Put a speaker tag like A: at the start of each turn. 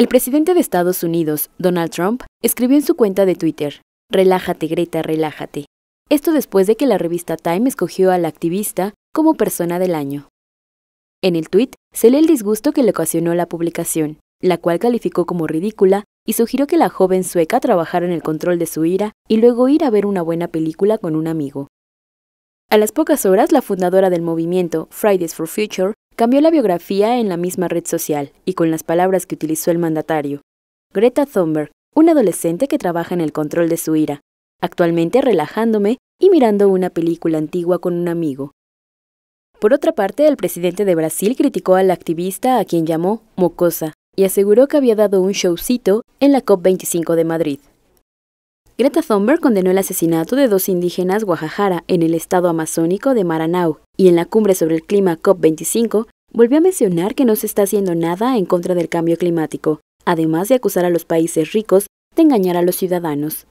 A: El presidente de Estados Unidos, Donald Trump, escribió en su cuenta de Twitter, Relájate Greta, relájate. Esto después de que la revista Time escogió a la activista como persona del año. En el tuit se lee el disgusto que le ocasionó la publicación, la cual calificó como ridícula y sugirió que la joven sueca trabajara en el control de su ira y luego ir a ver una buena película con un amigo. A las pocas horas, la fundadora del movimiento Fridays for Future Cambió la biografía en la misma red social y con las palabras que utilizó el mandatario. Greta Thunberg, una adolescente que trabaja en el control de su ira, actualmente relajándome y mirando una película antigua con un amigo. Por otra parte, el presidente de Brasil criticó al activista a quien llamó mocosa y aseguró que había dado un showcito en la COP25 de Madrid. Greta Thunberg condenó el asesinato de dos indígenas Guajajara en el estado amazónico de Maranao y en la cumbre sobre el clima COP25 Volvió a mencionar que no se está haciendo nada en contra del cambio climático, además de acusar a los países ricos de engañar a los ciudadanos.